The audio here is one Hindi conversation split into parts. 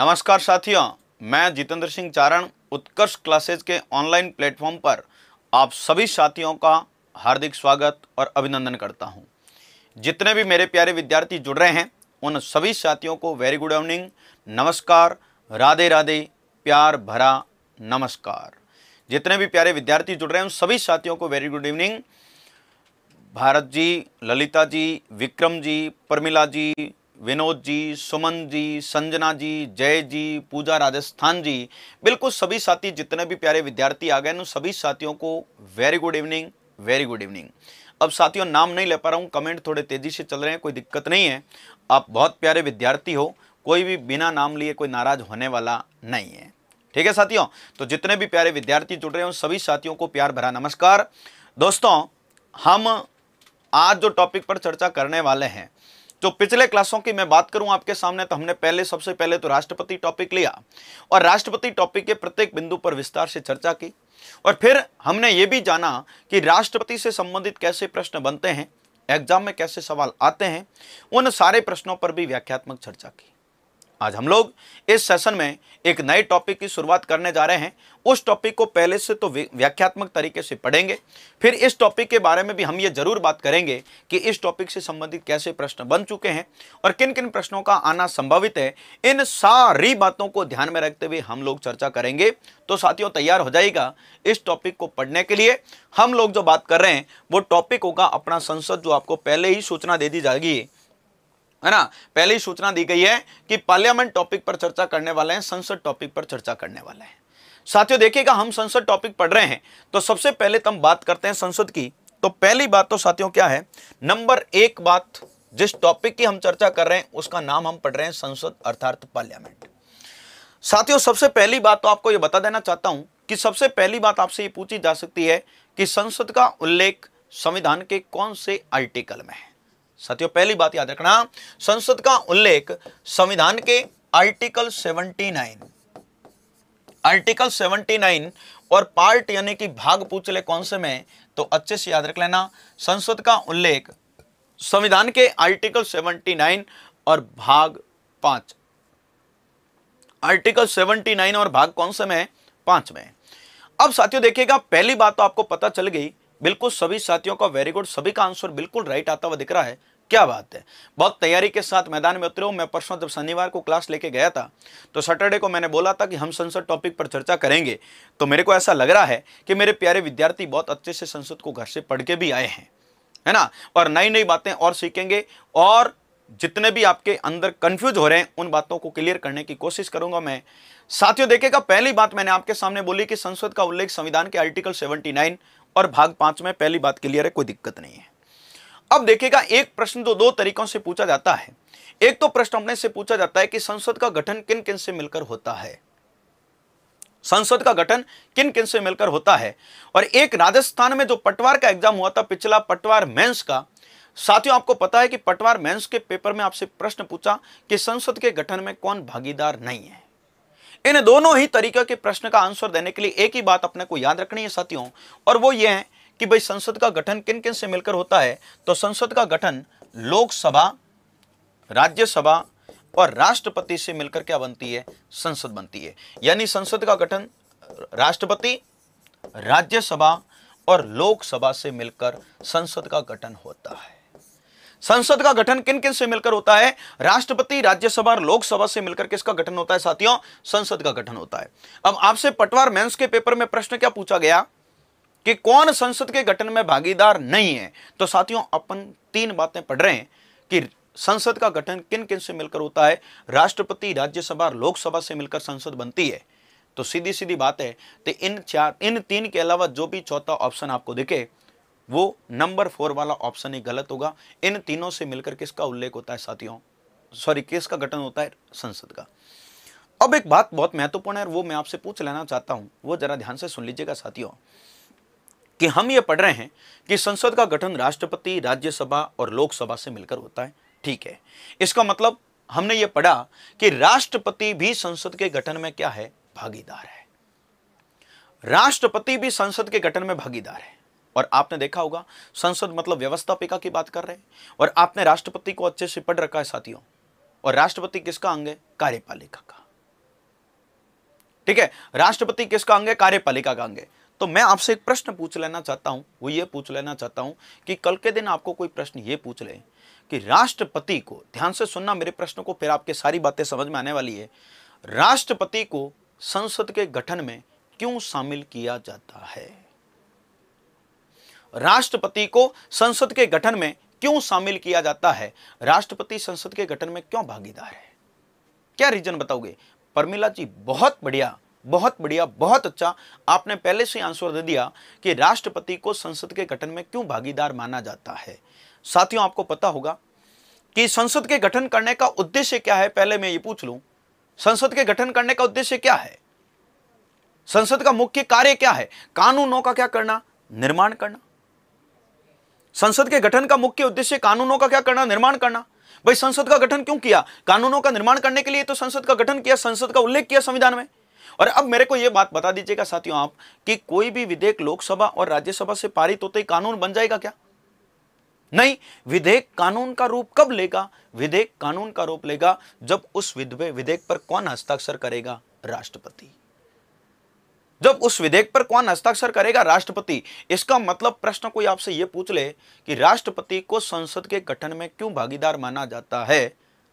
नमस्कार साथियों मैं जितेंद्र सिंह चारण उत्कर्ष क्लासेज के ऑनलाइन प्लेटफॉर्म पर आप सभी साथियों का हार्दिक स्वागत और अभिनंदन करता हूं। जितने भी मेरे प्यारे विद्यार्थी जुड़ रहे हैं उन सभी साथियों को वेरी गुड इवनिंग नमस्कार राधे राधे प्यार भरा नमस्कार जितने भी प्यारे विद्यार्थी जुड़ रहे हैं उन सभी साथियों को very good evening Bharat ji Lalita ji Vikram ji Pramila ji Vinod ji Suman ji Sanjana ji Jay ji पूजा राजस्थान जी बिल्कुल सभी साथी जितने भी प्यारे विद्यार्थी आ गए न सभी साथियों को very good evening very good evening अब साथियों नाम नहीं ले पा रहा हूँ कमेंट थोड़े तेज़ी से चल रहे हैं कोई दिक्कत नहीं है आप बहुत प्यारे विद्यार्थी हो कोई भी बिना नाम लिए कोई नाराज़ होने वाला नहीं है ठीक है साथियों तो जितने भी प्यारे विद्यार्थी जुड़ रहे हैं उन सभी साथियों को प्यार भरा नमस्कार दोस्तों हम आज जो टॉपिक पर चर्चा करने वाले हैं तो पिछले क्लासों की मैं बात करूं आपके सामने तो हमने पहले सबसे पहले तो राष्ट्रपति टॉपिक लिया और राष्ट्रपति टॉपिक के प्रत्येक बिंदु पर विस्तार से चर्चा की और फिर हमने ये भी जाना कि राष्ट्रपति से संबंधित कैसे प्रश्न बनते हैं एग्जाम में कैसे सवाल आते हैं उन सारे प्रश्नों पर भी व्याख्यात्मक चर्चा की आज हम लोग इस सेशन में एक नए टॉपिक की शुरुआत करने जा रहे हैं उस टॉपिक को पहले से तो व्याख्यात्मक तरीके से पढ़ेंगे फिर इस टॉपिक के बारे में भी हम ये जरूर बात करेंगे कि इस टॉपिक से संबंधित कैसे प्रश्न बन चुके हैं और किन किन प्रश्नों का आना संभावित है इन सारी बातों को ध्यान में रखते हुए हम लोग चर्चा करेंगे तो साथियों तैयार हो जाएगा इस टॉपिक को पढ़ने के लिए हम लोग जो बात कर रहे हैं वो टॉपिक होगा अपना संसद जो आपको पहले ही सूचना दे दी जाएगी है ना पहले सूचना दी गई है कि पार्लियामेंट टॉपिक पर चर्चा करने वाले हैं संसद टॉपिक पर चर्चा करने वाले हैं साथियों देखिएगा हम संसद टॉपिक पढ़ रहे हैं तो सबसे पहले तो हम बात करते हैं संसद की तो पहली बात तो साथियों क्या है नंबर एक बात जिस टॉपिक की हम चर्चा कर रहे हैं उसका नाम हम पढ़ रहे हैं संसद अर्थात पार्लियामेंट साथियों सबसे पहली बात तो आपको यह बता देना चाहता हूं कि सबसे पहली बात आपसे ये पूछी जा सकती है कि संसद का उल्लेख संविधान के कौन से आर्टिकल में है साथियों पहली बात याद रखना संसद का उल्लेख संविधान के आर्टिकल 79 आर्टिकल 79 और पार्ट यानी कि भाग पूछ ले कौन से में तो अच्छे से याद रख लेना संसद का उल्लेख संविधान के आर्टिकल 79 और भाग पांच आर्टिकल 79 और भाग कौन से में पांच में अब साथियों देखिएगा पहली बात तो आपको पता चल गई बिल्कुल सभी साथियों का वेरी गुड सभी का आंसर बिल्कुल राइट आता हुआ दिख रहा है क्या बात है बहुत तैयारी के साथ मैदान में उतरे हो मैं परसों जब शनिवार को क्लास लेके गया था तो सैटरडे को मैंने बोला था कि हम संसद टॉपिक पर चर्चा करेंगे तो मेरे को ऐसा लग रहा है कि मेरे प्यारे विद्यार्थी बहुत अच्छे से संसद को घर से पढ़ के भी आए हैं है ना और नई नई बातें और सीखेंगे और जितने भी आपके अंदर कंफ्यूज हो रहे हैं उन बातों को क्लियर करने की कोशिश करूंगा मैं साथियों देखेगा पहली बात मैंने आपके सामने बोली कि संसद का उल्लेख संविधान के आर्टिकल 79 और भाग पांच में पहली बात क्लियर है कोई दिक्कत नहीं है अब देखिएगा एक प्रश्न तो दो तरीकों से पूछा जाता है एक तो प्रश्न अपने से पूछा जाता है कि संसद का गठन किन किन से मिलकर होता है संसद का गठन किन किन से मिलकर होता है और एक राजस्थान में जो पटवार का एग्जाम हुआ था पिछला पटवार मेंस का साथियों आपको पता है कि पटवार मेंस के पेपर में आपसे प्रश्न पूछा कि संसद के गठन में कौन भागीदार नहीं है इन दोनों ही तरीके के प्रश्न का आंसर देने के लिए एक ही बात अपने को याद रखनी है साथियों और वो ये है कि भाई संसद का गठन किन किन से मिलकर होता है तो संसद का गठन लोकसभा राज्यसभा और राष्ट्रपति से मिलकर क्या बनती है संसद बनती है यानी संसद का गठन राष्ट्रपति राज्यसभा और लोकसभा से मिलकर संसद का गठन होता है संसद का गठन किन किन से मिलकर होता है राष्ट्रपति राज्यसभा और लोकसभा से मिलकर किसका गठन होता है साथियों संसद का गठन होता है अब आपसे पटवार मेंस के पेपर में प्रश्न क्या पूछा गया कि कौन संसद के गठन में भागीदार नहीं है तो साथियों अपन तीन बातें पढ़ रहे हैं कि संसद का गठन किन किन से मिलकर होता है राष्ट्रपति राज्यसभा और लोकसभा से मिलकर संसद बनती है तो सीधी सीधी बात है तो इन चार इन तीन के अलावा जो भी चौथा ऑप्शन आपको दिखे वो नंबर फोर वाला ऑप्शन ही गलत होगा इन तीनों से मिलकर किसका उल्लेख होता है साथियों सॉरी केस का गठन होता है संसद का अब एक बात बहुत महत्वपूर्ण है वो मैं आपसे पूछ लेना चाहता हूं वो जरा ध्यान से सुन लीजिएगा साथियों कि हम ये पढ़ रहे हैं कि संसद का गठन राष्ट्रपति राज्यसभा और लोकसभा से मिलकर होता है ठीक है इसका मतलब हमने ये पढ़ा कि राष्ट्रपति भी संसद के गठन में क्या है भागीदार है राष्ट्रपति भी संसद के गठन में भागीदार है और आपने देखा होगा संसद मतलब व्यवस्थापिका की बात कर रहे हैं और आपने राष्ट्रपति को अच्छे से पढ़ रखा है साथियों और राष्ट्रपति किसका अंग है कार्यपालिका का ठीक है राष्ट्रपति किसका अंग है कार्यपालिका का अंग है तो मैं आपसे एक प्रश्न पूछ लेना चाहता हूं वो ये पूछ लेना चाहता हूं कि कल के दिन आपको कोई प्रश्न ये पूछ ले कि राष्ट्रपति को ध्यान से सुनना मेरे प्रश्न को फिर आपके सारी बातें समझ में आने वाली है राष्ट्रपति को संसद के गठन में क्यों शामिल किया जाता है राष्ट्रपति को संसद के गठन में क्यों शामिल किया जाता है राष्ट्रपति संसद के गठन में क्यों भागीदार है क्या रीजन बताओगे परमिला जी बहुत बढ़िया बहुत बढ़िया बहुत अच्छा आपने पहले से आंसर दे दिया कि राष्ट्रपति को संसद के गठन में क्यों भागीदार माना जाता है साथियों आपको पता होगा कि संसद के गठन करने का उद्देश्य क्या है पहले मैं ये पूछ लूं संसद के गठन करने का उद्देश्य क्या है संसद का मुख्य कार्य क्या है कानूनों का क्या करना निर्माण करना संसद के गठन का मुख्य उद्देश्य कानूनों का क्या करना निर्माण करना भाई संसद का गठन क्यों किया कानूनों का निर्माण करने के लिए तो संसद का गठन किया संसद का उल्लेख किया संविधान में और अब मेरे को यह बात बता दीजिएगा साथियों आप कि कोई भी विधेयक लोकसभा और राज्यसभा से पारित होते ही कानून बन जाएगा क्या नहीं विधेयक कानून का रूप कब लेगा विधेयक कानून का रूप लेगा जब उस विधेयक पर कौन हस्ताक्षर करेगा राष्ट्रपति जब उस विधेयक पर कौन हस्ताक्षर करेगा राष्ट्रपति इसका मतलब प्रश्न कोई आपसे यह पूछ ले कि राष्ट्रपति को संसद के गठन में क्यों भागीदार माना जाता है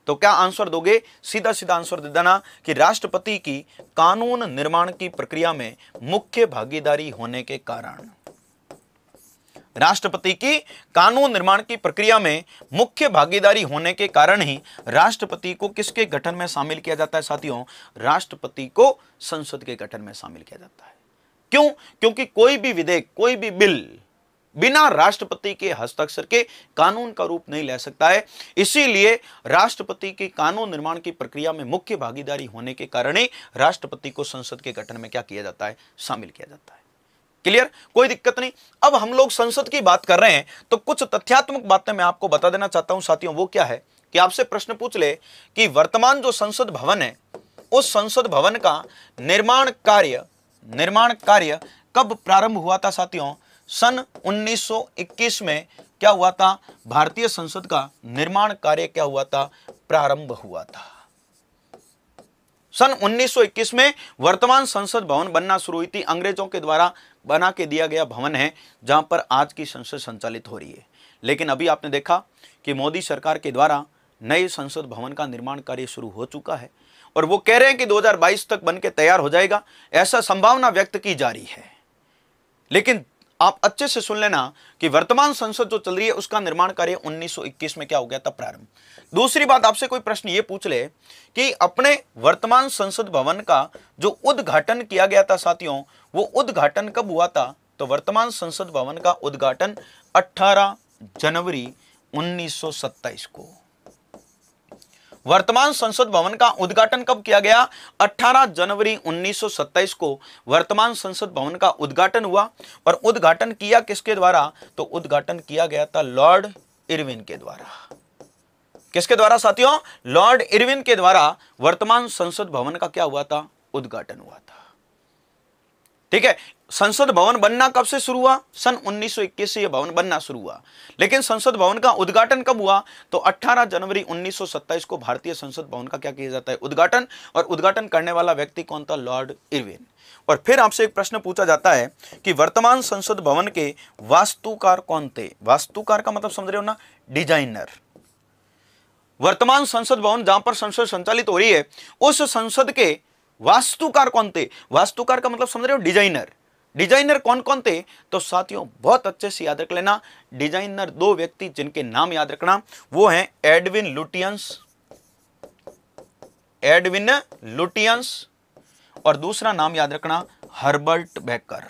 तो क्या आंसर दोगे सीधा सीधा आंसर दे देना कि राष्ट्रपति की कानून निर्माण की प्रक्रिया में मुख्य भागीदारी होने के कारण राष्ट्रपति की कानून निर्माण की प्रक्रिया में मुख्य भागीदारी होने के कारण ही राष्ट्रपति को किसके गठन में शामिल किया जाता है साथियों राष्ट्रपति को संसद के गठन में शामिल किया जाता है क्यों क्योंकि कोई भी विधेयक कोई भी बिल बिना राष्ट्रपति के हस्ताक्षर के कानून का रूप नहीं ले सकता है इसीलिए राष्ट्रपति की कानून निर्माण की प्रक्रिया में मुख्य भागीदारी होने के कारण ही राष्ट्रपति को संसद के गठन में क्या किया जाता है शामिल किया जाता है क्लियर कोई दिक्कत नहीं अब हम लोग संसद की बात कर रहे हैं तो कुछ तथ्यात्मक बातें मैं आपको बता देना चाहता हूं साथियों वो क्या है कि आपसे प्रश्न पूछ ले कि वर्तमान जो संसद भवन है उस संसद भवन का निर्माण कार्य निर्माण कार्य कब प्रारंभ हुआ था साथियों सन 1921 में क्या हुआ था भारतीय संसद का निर्माण कार्य क्या हुआ था प्रारंभ हुआ था सन 1921 में वर्तमान संसद भवन बनना शुरू हुई थी अंग्रेजों के द्वारा बना के दिया गया भवन है जहां पर आज की संसद संचालित हो रही है लेकिन अभी आपने देखा कि मोदी सरकार के द्वारा नए संसद भवन का निर्माण कार्य शुरू हो चुका है और वो कह रहे हैं कि 2022 तक बन के तैयार हो जाएगा ऐसा संभावना व्यक्त की जा रही है लेकिन आप अच्छे से सुन लेना कि वर्तमान संसद जो चल रही है उसका निर्माण कार्य 1921 में क्या हो गया था प्रारंभ दूसरी बात आपसे कोई प्रश्न ये पूछ ले कि अपने वर्तमान संसद भवन का जो उद्घाटन किया गया था साथियों वो उद्घाटन कब हुआ था तो वर्तमान संसद भवन का उद्घाटन 18 जनवरी 1927 को वर्तमान संसद भवन का उद्घाटन कब किया गया 18 जनवरी 1927 को वर्तमान संसद भवन का उद्घाटन हुआ और उद्घाटन किया किसके द्वारा तो उद्घाटन किया गया था लॉर्ड इरविन के द्वारा किसके द्वारा साथियों लॉर्ड इरविन के द्वारा वर्तमान संसद भवन का क्या हुआ था उद्घाटन हुआ था ठीक है संसद भवन बनना कब से शुरू हुआ सन 1921 से यह भवन बनना शुरू हुआ लेकिन संसद भवन का उद्घाटन कब हुआ तो 18 जनवरी 1927 को भारतीय संसद भवन का क्या किया जाता है उद्घाटन और उद्घाटन करने वाला व्यक्ति कौन था लॉर्ड इरविन और फिर आपसे एक प्रश्न पूछा जाता है कि वर्तमान संसद भवन के वास्तुकार कौन थे वास्तुकार का मतलब समझ रहे हो ना डिजाइनर वर्तमान संसद भवन जहां पर संसद संचालित हो रही है उस संसद के वास्तुकार कौन थे वास्तुकार का मतलब समझ रहे हो डिजाइनर डिजाइनर कौन कौन थे तो साथियों बहुत अच्छे से याद रख लेना डिजाइनर दो व्यक्ति जिनके नाम याद रखना वो है एडविन लुटियंस एडविन लुटियंस और दूसरा नाम याद रखना हर्बर्ट बेकर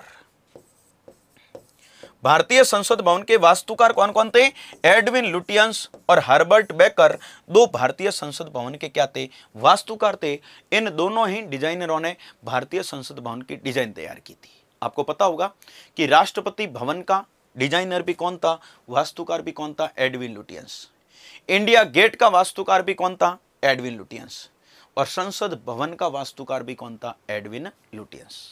भारतीय संसद भवन के वास्तुकार कौन कौन थे एडविन लुटियंस और हर्बर्ट बेकर दो भारतीय संसद भवन के क्या थे वास्तुकार थे इन दोनों ही डिजाइनरों ने भारतीय संसद भवन की डिजाइन तैयार की थी आपको पता होगा कि राष्ट्रपति भवन का डिजाइनर भी कौन था वास्तुकार भी कौन था एडविन लुटियंस इंडिया गेट का वास्तुकार भी कौन था एडविन लुटियंस और संसद भवन का वास्तुकार भी कौन था एडविन लुटियंस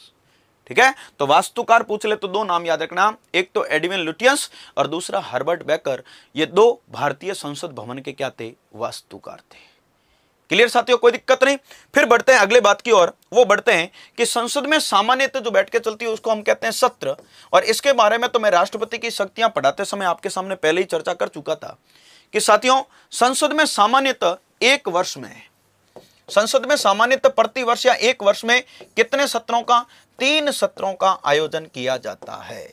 ठीक है तो वास्तुकार पूछ ले तो दो नाम याद रखना एक तो एडविन लुटियंस और दूसरा हर्बर्ट बेकर ये दो भारतीय संसद भवन के क्या थे वास्तुकार थे क्लियर साथियों कोई दिक्कत नहीं फिर बढ़ते हैं अगले बात की ओर वो बढ़ते हैं कि संसद में सामान्यतः जो बैठ के चलती है उसको हम कहते हैं सत्र और इसके बारे में तो मैं राष्ट्रपति की शक्तियां पढ़ाते समय आपके सामने पहले ही चर्चा कर चुका था कि साथियों संसद में सामान्यतः एक वर्ष में संसद में सामान्यतः प्रति वर्ष या एक वर्ष में कितने सत्रों का तीन सत्रों का आयोजन किया जाता है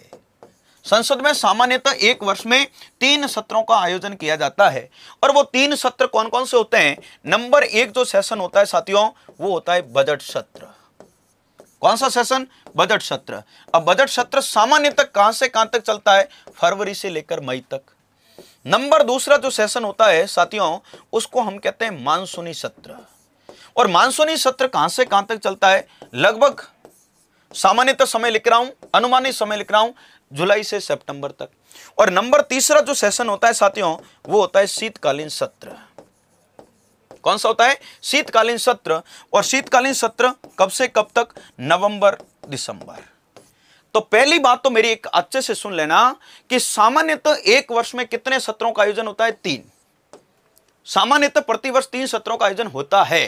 संसद में सामान्यतः एक वर्ष में तीन सत्रों का आयोजन किया जाता है और वो तीन सत्र कौन कौन से होते हैं नंबर एक जो सेशन होता है साथियों वो होता है बजट सत्र कौन सा सेशन बजट सत्र अब बजट सत्र सामान्यतः कहां से कहां तक चलता है फरवरी से लेकर मई तक नंबर दूसरा जो सेशन होता है साथियों उसको हम कहते हैं मानसूनी सत्र और मानसूनी सत्र कहां से कहां तक चलता है लगभग सामान्यतः तो समय लिख रहा हूं अनुमानित समय लिख रहा हूं जुलाई से सितंबर तक और नंबर तीसरा जो सेशन होता है साथियों वो होता है शीतकालीन सत्र कौन सा होता है शीतकालीन सत्र और शीतकालीन सत्र कब से कब तक नवंबर दिसंबर तो पहली बात तो मेरी एक अच्छे से सुन लेना कि सामान्यतः तो एक वर्ष में कितने सत्रों का आयोजन होता है तीन सामान्यतः तो प्रतिवर्ष तीन सत्रों का आयोजन होता है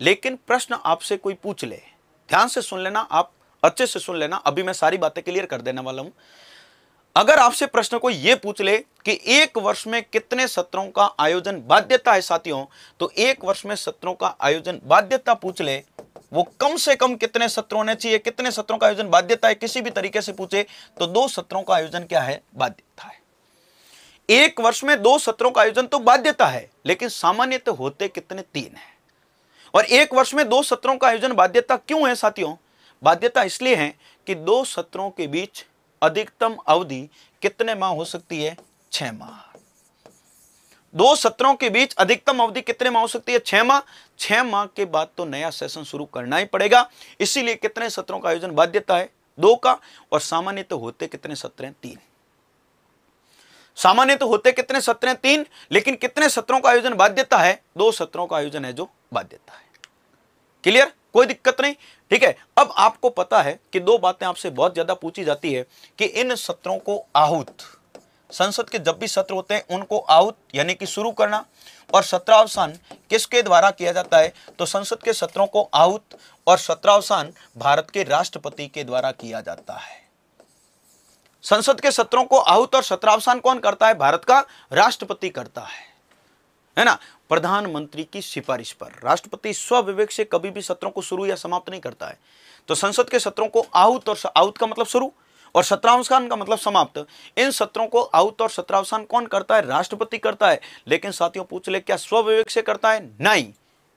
लेकिन प्रश्न आपसे कोई पूछ ले ध्यान से सुन लेना आप अच्छे से सुन लेना अभी मैं सारी बातें क्लियर कर देने वाला हूं अगर आपसे प्रश्न को यह पूछ ले कि एक वर्ष में कितने सत्रों का आयोजन बाध्यता है साथियों तो एक वर्ष में सत्रों का आयोजन बाध्यता पूछ ले वो कम से कम कितने सत्रों होने चाहिए कितने सत्रों का आयोजन बाध्यता है किसी भी तरीके से पूछे तो दो सत्रों का आयोजन क्या है बाध्यता है एक वर्ष में दो सत्रों का आयोजन तो बाध्यता है लेकिन सामान्य होते कितने तीन है और एक वर्ष में दो सत्रों का आयोजन बाध्यता क्यों है साथियों बाध्यता इसलिए है कि दो सत्रों के बीच अधिकतम अवधि कितने माह हो सकती है छह माह दो सत्रों के बीच अधिकतम अवधि कितने माह हो सकती है छह माह छह माह के बाद तो नया सेशन शुरू करना ही पड़ेगा इसीलिए कितने सत्रों का आयोजन बाध्यता है दो का और सामान्य तो होते कितने सत्र हैं तीन सामान्य तो होते कितने सत्र हैं तीन लेकिन कितने सत्रों का आयोजन बाध्यता है दो सत्रों का आयोजन है जो बाध्यता है क्लियर कोई दिक्कत नहीं ठीक है अब आपको पता है कि दो बातें आपसे बहुत ज्यादा पूछी जाती है कि इन सत्रों को आहूत संसद के जब भी सत्र होते हैं उनको आउट यानी कि शुरू करना और सत्रावसान किसके द्वारा किया जाता है तो संसद के सत्रों को आउट और सत्रावसान भारत के राष्ट्रपति के द्वारा किया जाता है संसद के सत्रों को आहुत और सत्रावसान कौन करता है भारत का राष्ट्रपति करता है है ना प्रधानमंत्री की सिफारिश पर राष्ट्रपति स्वविवेक से कभी भी सत्रों को शुरू या समाप्त नहीं करता है तो संसद के सत्रों को आउट और आउत का मतलब शुरू और सत्रावसान का मतलब समाप्त इन सत्रों को आउट और सत्रावसान कौन करता है राष्ट्रपति करता है लेकिन साथियों पूछ ले क्या स्वविवेक से करता है नहीं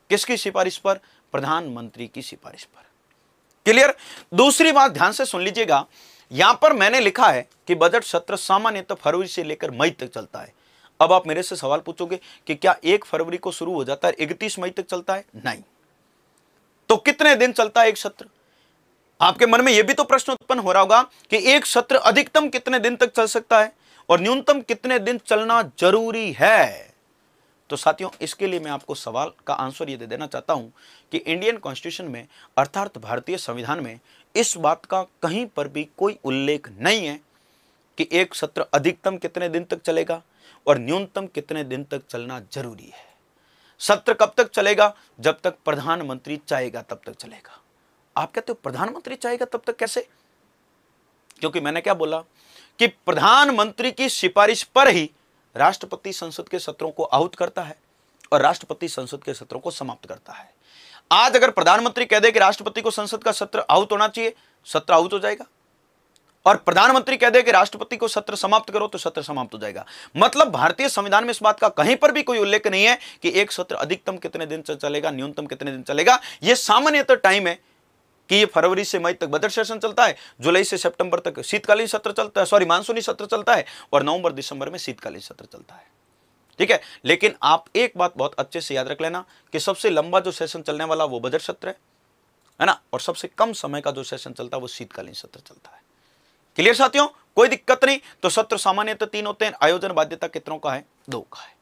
किसकी सिफारिश पर प्रधानमंत्री की सिफारिश पर क्लियर दूसरी बात ध्यान से सुन लीजिएगा यहां पर मैंने लिखा है कि बजट सत्र सामान्यतः तो फरवरी से लेकर मई तक चलता है अब आप मेरे से सवाल पूछोगे कि क्या एक फरवरी को शुरू हो जाता है इकतीस मई तक चलता है नहीं तो कितने दिन चलता है एक सत्र आपके मन में यह भी तो प्रश्न उत्पन्न हो रहा होगा कि एक सत्र अधिकतम कितने दिन तक चल सकता है और न्यूनतम कितने दिन चलना जरूरी है तो साथियों इसके लिए मैं आपको सवाल का आंसर यह दे देना चाहता हूं कि इंडियन कॉन्स्टिट्यूशन में अर्थात भारतीय संविधान में इस बात का कहीं पर भी कोई उल्लेख नहीं है कि एक सत्र अधिकतम कितने दिन तक चलेगा और न्यूनतम कितने दिन तक चलना जरूरी है सत्र कब तक चलेगा जब तक प्रधानमंत्री चाहेगा तब तक चलेगा आप कहते हो प्रधानमंत्री चाहेगा तब तक कैसे क्योंकि मैंने क्या बोला कि प्रधानमंत्री की सिफारिश पर ही राष्ट्रपति संसद के सत्रों को आहूत करता है और राष्ट्रपति संसद के सत्रों को समाप्त करता है आज अगर प्रधानमंत्री कह दे कि राष्ट्रपति को संसद का सत्र आहूत होना चाहिए सत्र आहूत हो जाएगा और प्रधानमंत्री कह दे कि राष्ट्रपति को सत्र समाप्त करो तो सत्र समाप्त हो जाएगा मतलब भारतीय संविधान में इस बात का कहीं पर भी कोई उल्लेख नहीं है कि एक सत्र अधिकतम कितने दिन चलेगा न्यूनतम कितने दिन चलेगा यह सामान्यतः टाइम है कि ये फरवरी से मई तक बजट सेशन चलता है जुलाई से सितंबर तक शीतकालीन सत्र चलता है सॉरी मानसूनी सत्र चलता है और नवंबर दिसंबर में शीतकालीन सत्र चलता है ठीक है लेकिन आप एक बात बहुत अच्छे से याद रख लेना कि सबसे लंबा जो सेशन चलने वाला वो बजट सत्र है है ना और सबसे कम समय का जो सेशन चलता है वो शीतकालीन सत्र चलता है क्लियर साथियों कोई दिक्कत नहीं तो सत्र सामान्य तो तीन होते हैं आयोजन बाध्यता कितनों का है दो का है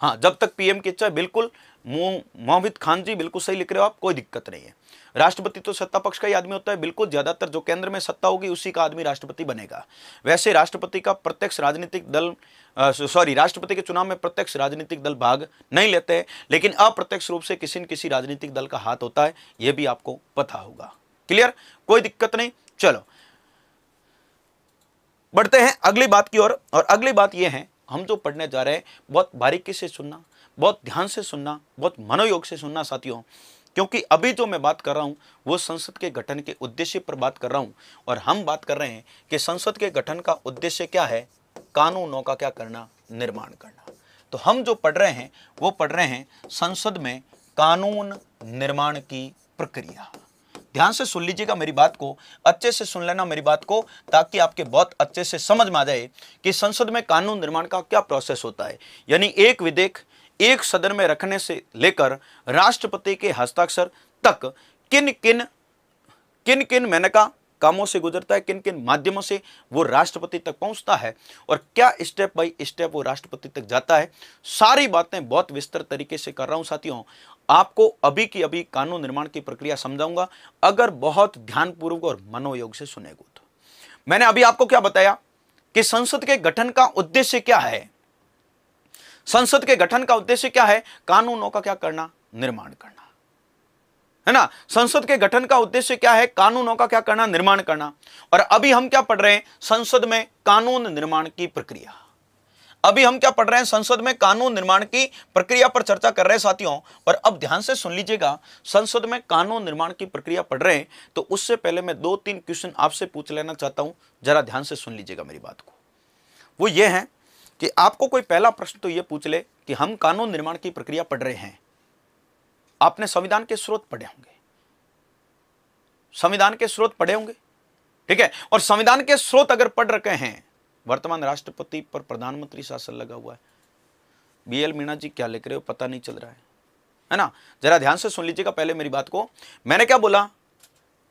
हाँ जब तक पीएम की इच्छा बिल्कुल मोहम्मद खान जी बिल्कुल सही लिख रहे हो आप कोई दिक्कत नहीं है राष्ट्रपति तो सत्ता पक्ष का ही आदमी होता है बिल्कुल ज्यादातर जो केंद्र में सत्ता होगी उसी का आदमी राष्ट्रपति बनेगा वैसे राष्ट्रपति का प्रत्यक्ष राजनीतिक दल सॉरी राष्ट्रपति के चुनाव में प्रत्यक्ष राजनीतिक दल भाग नहीं लेते हैं लेकिन अप्रत्यक्ष रूप से किसी न किसी राजनीतिक दल का हाथ होता है यह भी आपको पता होगा क्लियर कोई दिक्कत नहीं चलो बढ़ते हैं अगली बात की ओर और, और अगली बात यह है हम जो पढ़ने जा रहे हैं बहुत बारीकी से सुनना बहुत ध्यान से सुनना बहुत मनोयोग से सुनना साथियों क्योंकि अभी जो मैं बात कर रहा हूँ वो संसद के गठन के उद्देश्य पर बात कर रहा हूँ और हम बात कर रहे हैं कि संसद के गठन का उद्देश्य क्या है कानूनों का क्या करना निर्माण करना तो हम जो पढ़ रहे हैं वो पढ़ रहे हैं संसद में कानून निर्माण की प्रक्रिया ध्यान से सुन लीजिएगा मेरी बात को अच्छे से सुन लेना मेरी बात को ताकि आपके बहुत अच्छे से समझ में आ जाए कि संसद में कानून निर्माण का क्या प्रोसेस होता है यानी एक विधेयक एक सदन में रखने से लेकर राष्ट्रपति के हस्ताक्षर तक किन किन किन किन मैंने कहा कामों से गुजरता है किन किन माध्यमों से वो राष्ट्रपति तक पहुंचता है और क्या स्टेप बाई स्टेप वो राष्ट्रपति तक जाता है सारी बातें बहुत विस्तृत तरीके से कर रहा हूं साथियों आपको अभी की अभी कानून निर्माण की प्रक्रिया समझाऊंगा अगर बहुत ध्यानपूर्वक और मनोयोग से सुनेगो तो मैंने अभी आपको क्या बताया कि संसद के गठन का उद्देश्य क्या है संसद के गठन का उद्देश्य क्या है कानूनों का क्या करना निर्माण करना है ना संसद के गठन का उद्देश्य क्या है कानूनों का क्या करना निर्माण करना और अभी हम क्या पढ़ रहे हैं संसद में कानून निर्माण की प्रक्रिया अभी हम क्या पढ़ रहे हैं संसद में कानून निर्माण की प्रक्रिया पर चर्चा कर रहे हैं साथियों और अब ध्यान से सुन लीजिएगा संसद में कानून निर्माण की प्रक्रिया पढ़ रहे हैं तो उससे पहले मैं दो तीन क्वेश्चन आपसे पूछ लेना चाहता हूं जरा ध्यान से सुन लीजिएगा मेरी बात को वो ये है कि आपको कोई पहला प्रश्न तो ये पूछ ले कि हम कानून निर्माण की प्रक्रिया पढ़ रहे हैं आपने संविधान के स्रोत पढ़े होंगे संविधान के स्रोत पढ़े होंगे ठीक है और संविधान के स्रोत अगर पढ़ रखे हैं वर्तमान राष्ट्रपति पर प्रधानमंत्री शासन लगा हुआ है बी एल मीणा जी क्या लिख रहे हो पता नहीं चल रहा है है ना जरा ध्यान से सुन लीजिएगा पहले मेरी बात को मैंने क्या बोला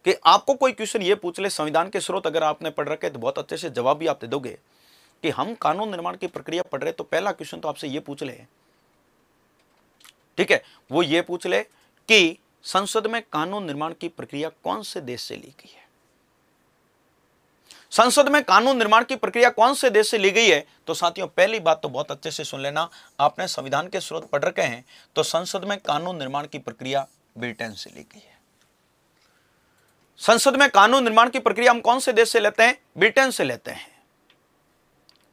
कि आपको कोई क्वेश्चन ये पूछ ले संविधान के स्रोत अगर आपने पढ़ रखे तो बहुत अच्छे से जवाब भी आप दे दोगे कि हम कानून निर्माण की प्रक्रिया पढ़ रहे तो पहला क्वेश्चन तो आपसे ये पूछ ले ठीक है वो ये पूछ ले कि संसद में कानून निर्माण की प्रक्रिया कौन से देश से ली गई है संसद में कानून निर्माण की प्रक्रिया कौन से देश से ली गई है तो साथियों पहली बात तो बहुत अच्छे से सुन लेना आपने संविधान के स्रोत पढ़ रखे हैं तो संसद में कानून निर्माण की प्रक्रिया ब्रिटेन से ली गई है संसद में कानून निर्माण की प्रक्रिया हम कौन से देश से लेते हैं ब्रिटेन से लेते हैं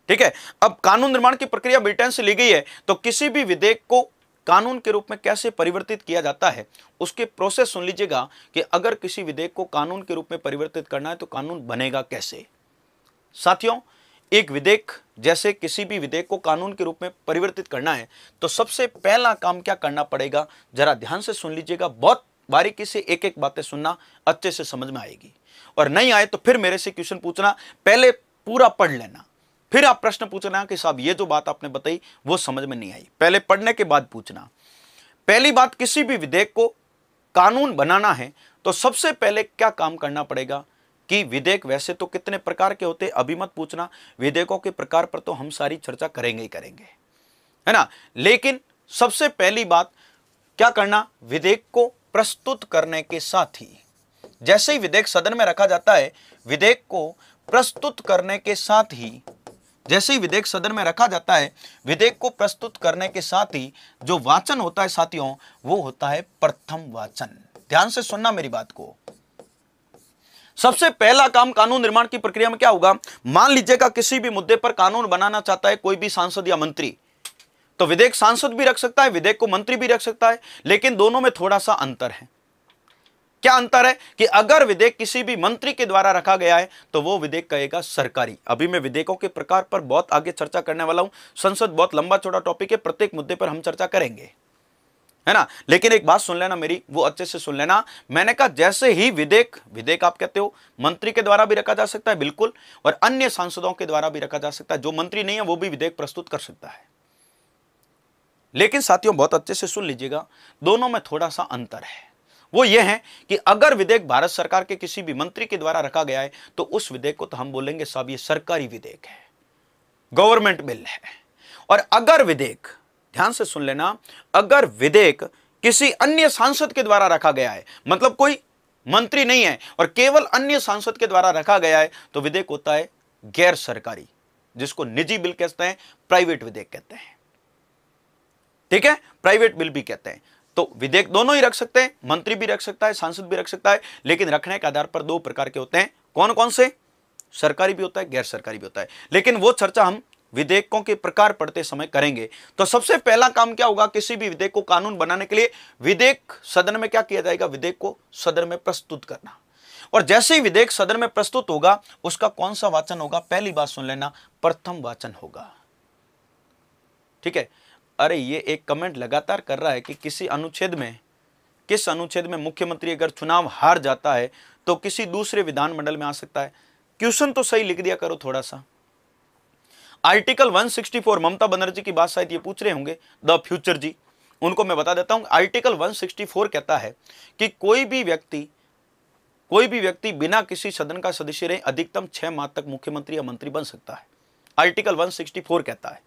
ठीक है अब कानून निर्माण की प्रक्रिया ब्रिटेन से ली गई है तो किसी भी विधेयक को कानून के रूप में कैसे परिवर्तित किया जाता है उसके प्रोसेस सुन लीजिएगा कि अगर किसी विधेयक को कानून के रूप में परिवर्तित करना है तो कानून बनेगा कैसे साथियों एक विधेयक जैसे किसी भी विधेयक को कानून के रूप में परिवर्तित करना है तो सबसे पहला काम क्या करना पड़ेगा जरा ध्यान से सुन लीजिएगा बहुत बारीकी से एक एक बातें सुनना अच्छे से समझ में आएगी और नहीं आए तो फिर मेरे से क्वेश्चन पूछना पहले पूरा पढ़ लेना फिर आप प्रश्न पूछना कि साहब ये जो बात आपने बताई वो समझ में नहीं आई पहले पढ़ने के बाद पूछना पहली बात किसी भी विधेयक को कानून बनाना है तो सबसे पहले क्या काम करना पड़ेगा कि विधेयक वैसे तो कितने प्रकार के होते अभी मत पूछना विधेयकों के प्रकार पर तो हम सारी चर्चा करेंगे ही करेंगे है ना लेकिन सबसे पहली बात क्या करना विधेयक को प्रस्तुत करने के साथ ही जैसे ही विधेयक सदन में रखा जाता है विधेयक को प्रस्तुत करने के साथ ही जैसे ही विधेयक सदन में रखा जाता है विधेयक को प्रस्तुत करने के साथ ही जो वाचन होता है साथियों वो होता है प्रथम वाचन ध्यान से सुनना मेरी बात को सबसे पहला काम कानून निर्माण की प्रक्रिया में क्या होगा मान लीजिएगा किसी भी मुद्दे पर कानून बनाना चाहता है कोई भी सांसद या मंत्री तो विधेयक सांसद भी रख सकता है विधेयक को मंत्री भी रख सकता है लेकिन दोनों में थोड़ा सा अंतर है क्या अंतर है कि अगर विधेयक किसी भी मंत्री के द्वारा रखा गया है तो वो विधेयक कहेगा सरकारी अभी मैं विधेयकों के प्रकार पर बहुत आगे चर्चा करने वाला हूं संसद बहुत लंबा छोटा टॉपिक है प्रत्येक मुद्दे पर हम चर्चा करेंगे है ना लेकिन एक बात सुन लेना मेरी वो अच्छे से सुन लेना मैंने कहा जैसे ही विधेयक विधेयक आप कहते हो मंत्री के द्वारा भी रखा जा सकता है बिल्कुल और अन्य सांसदों के द्वारा भी रखा जा सकता है जो मंत्री नहीं है वो भी विधेयक प्रस्तुत कर सकता है लेकिन साथियों बहुत अच्छे से सुन लीजिएगा दोनों में थोड़ा सा अंतर है वो ये है कि अगर विधेयक भारत सरकार के किसी भी मंत्री के द्वारा रखा गया है तो उस विधेयक को तो हम बोलेंगे साहब ये सरकारी विधेयक है गवर्नमेंट बिल है और अगर विधेयक ध्यान से सुन लेना अगर विधेयक किसी अन्य सांसद के द्वारा रखा गया है मतलब कोई मंत्री नहीं है और केवल अन्य सांसद के द्वारा रखा गया है तो विधेयक होता है गैर सरकारी जिसको निजी बिल कहते हैं प्राइवेट विधेयक कहते हैं ठीक है प्राइवेट बिल भी कहते हैं तो विधेयक दोनों ही रख सकते हैं मंत्री भी रख सकता है सांसद भी रख सकता है लेकिन रखने के आधार पर दो प्रकार के होते हैं कौन कौन से सरकारी भी होता है गैर सरकारी भी होता है लेकिन वो चर्चा हम विधेयकों के प्रकार पढ़ते समय करेंगे तो सबसे पहला काम क्या होगा किसी भी विधेयक को कानून बनाने के लिए विधेयक सदन में क्या किया जाएगा विधेयक को सदन में प्रस्तुत करना और जैसे ही विधेयक सदन में प्रस्तुत होगा उसका कौन सा वाचन होगा पहली बात सुन लेना प्रथम वाचन होगा ठीक है अरे ये एक कमेंट लगातार कर रहा है कि किसी अनुच्छेद में किस अनुच्छेद में मुख्यमंत्री अगर चुनाव हार जाता है तो किसी दूसरे विधानमंडल में आ सकता है क्वेश्चन तो सही लिख दिया करो थोड़ा सा आर्टिकल 164 ममता बनर्जी की बात शायद ये पूछ रहे होंगे द फ्यूचर जी उनको मैं बता देता हूं आर्टिकल 164 कहता है कि कोई भी व्यक्ति कोई भी व्यक्ति बिना किसी सदन का सदस्य रहे अधिकतम छह माह तक मुख्यमंत्री या मंत्री बन सकता है आर्टिकल 164 कहता है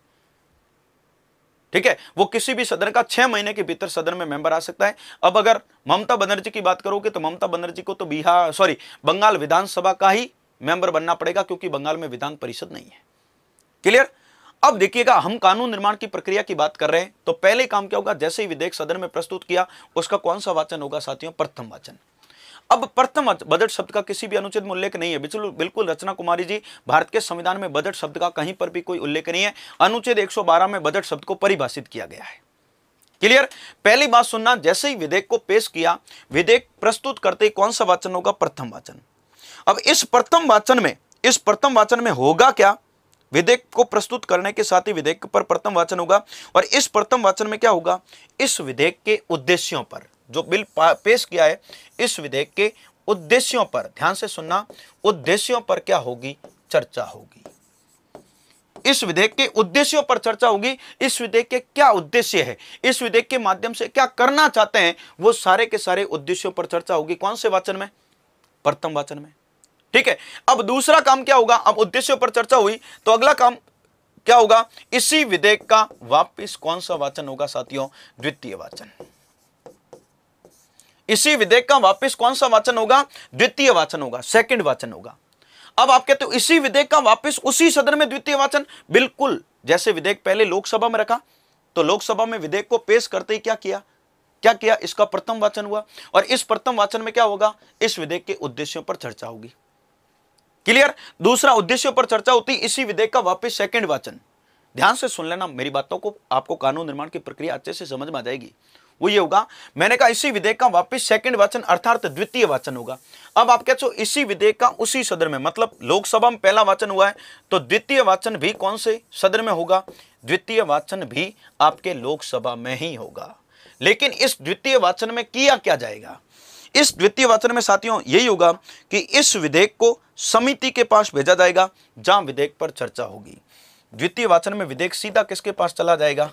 ठीक है वो किसी भी सदन का छह महीने के भीतर सदन में मेंबर आ सकता है अब अगर ममता बनर्जी की बात करोगे तो ममता बनर्जी को तो बिहार सॉरी बंगाल विधानसभा का ही मेंबर बनना पड़ेगा क्योंकि बंगाल में विधान परिषद नहीं है क्लियर अब देखिएगा हम कानून निर्माण की प्रक्रिया की बात कर रहे हैं तो पहले काम क्या होगा जैसे ही विधेयक सदन में प्रस्तुत किया उसका कौन सा वाचन होगा साथियों प्रथम वाचन अब प्रथम बजट शब्द का किसी भी अनुचित में उल्लेख नहीं है बिल्कुल बिल्कुल रचना कुमारी जी भारत के संविधान में बजट शब्द का कहीं पर भी कोई उल्लेख नहीं है अनुच्छेद 112 में बजट शब्द को परिभाषित किया गया है क्लियर पहली बात सुनना जैसे ही विधेयक को पेश किया विधेयक प्रस्तुत करते ही कौन सा वाचन होगा प्रथम वाचन अब इस प्रथम वाचन में इस प्रथम वाचन में होगा क्या विधेयक को प्रस्तुत करने के साथ ही विधेयक पर प्रथम वाचन होगा और इस प्रथम वाचन में क्या होगा इस विधेयक के उद्देश्यों पर जो बिल पेश किया है इस विधेयक के उद्देश्यों पर ध्यान से सुनना उद्देश्यों पर क्या होगी चर्चा होगी इस विधेयक के उद्देश्यों पर चर्चा होगी इस विधेयक के क्या उद्देश्य है इस विधेयक के माध्यम से क्या करना चाहते हैं वो सारे के सारे उद्देश्यों पर चर्चा होगी कौन से वाचन में प्रथम वाचन में ठीक है अब दूसरा काम क्या होगा अब उद्देश्यों पर चर्चा हुई तो अगला काम क्या होगा इसी विधेयक का वापिस कौन सा वाचन होगा साथियों द्वितीय वाचन इसी विधेयक का वापस कौन सा वाचन होगा द्वितीय वाचन होगा सेकंड वाचन होगा अब आप कहते हो इसी विधेयक का वापस उसी सदन में द्वितीय वाचन बिल्कुल जैसे विधेयक पहले लोकसभा में रखा तो लोकसभा में विधेयक को पेश करते ही क्या किया क्या किया इसका प्रथम वाचन हुआ और इस प्रथम वाचन में क्या होगा इस विधेयक के उद्देश्यों पर चर्चा होगी क्लियर दूसरा उद्देश्यों पर चर्चा होती इसी विधेयक का वापिस सेकेंड वाचन ध्यान से सुन लेना मेरी बातों को आपको कानून निर्माण की प्रक्रिया अच्छे से समझ में आ जाएगी वो ये होगा मैंने कहा इसी विधेयक का वापस सेकंड वचन अर्थात द्वितीय वचन होगा अब आप कहते हो इसी विधेयक का उसी सदन में मतलब लोकसभा में पहला वचन हुआ है तो द्वितीय वचन भी कौन से सदन में होगा द्वितीय वचन भी आपके लोकसभा में ही होगा लेकिन इस द्वितीय वचन में किया क्या जाएगा इस द्वितीय वचन में साथियों यही होगा कि इस विधेयक को समिति के पास भेजा जाएगा जहां विधेयक पर चर्चा होगी द्वितीय वाचन में विधेयक सीधा किसके पास चला जाएगा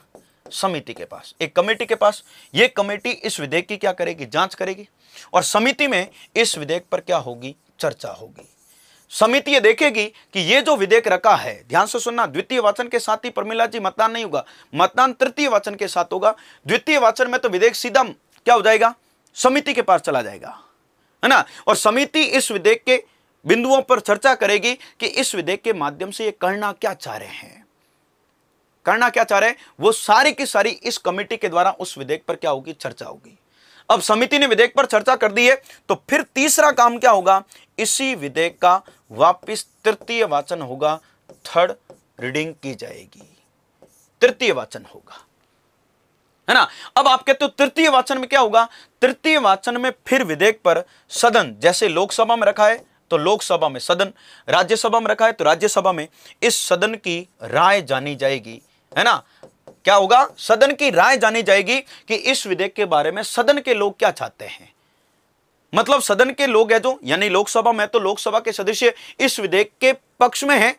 समिति के पास एक कमेटी के पास ये कमेटी इस विधेयक की क्या करेगी जांच करेगी और समिति में इस विधेयक पर क्या होगी चर्चा होगी समिति ये देखेगी कि ये जो विधेयक रखा है ध्यान से सुनना द्वितीय वाचन के साथ ही प्रमिला जी मतदान नहीं होगा मतदान तृतीय वाचन के साथ होगा द्वितीय वाचन में तो विधेयक सीधा क्या हो जाएगा समिति के पास चला जाएगा है ना और समिति इस विधेयक के बिंदुओं पर चर्चा करेगी कि इस विधेयक के माध्यम से ये करना क्या चाह रहे हैं करना क्या चाह रहे हैं वो सारी की सारी इस कमेटी के द्वारा उस विधेयक पर क्या होगी चर्चा होगी अब समिति ने विधेयक पर चर्चा कर दी है तो फिर तीसरा काम क्या होगा इसी विधेयक का वापिस तृतीय वाचन होगा थर्ड रीडिंग की जाएगी तृतीय वाचन होगा है ना अब आप कहते हो तृतीय वाचन में क्या होगा तृतीय वाचन में फिर विधेयक पर सदन जैसे लोकसभा में रखा है तो लोकसभा में सदन राज्यसभा में रखा है तो राज्यसभा में इस सदन की राय जानी जाएगी है ना क्या होगा सदन की राय जानी जाएगी कि इस विधेयक के बारे में सदन के लोग क्या चाहते हैं मतलब सदन के लोग है जो यानी लोकसभा में तो लोकसभा के सदस्य इस विधेयक के पक्ष में हैं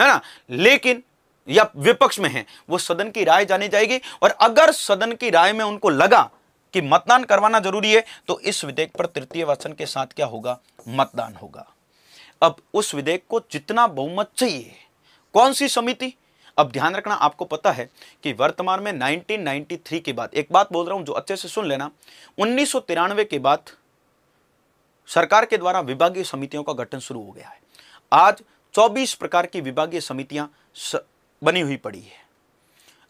है ना लेकिन या विपक्ष में है वो सदन की राय जानी जाएगी और अगर सदन की राय में उनको लगा कि मतदान करवाना जरूरी है तो इस विधेयक पर तृतीय वचन के साथ क्या होगा मतदान होगा अब उस विधेयक को जितना बहुमत चाहिए कौन सी समिति अब ध्यान रखना आपको पता है कि वर्तमान में 1993 के बाद एक बात बोल रहा हूं जो अच्छे से सुन लेना उन्नीस के बाद सरकार के द्वारा विभागीय समितियों का गठन शुरू हो गया है आज 24 प्रकार की विभागीय समितियां बनी हुई पड़ी है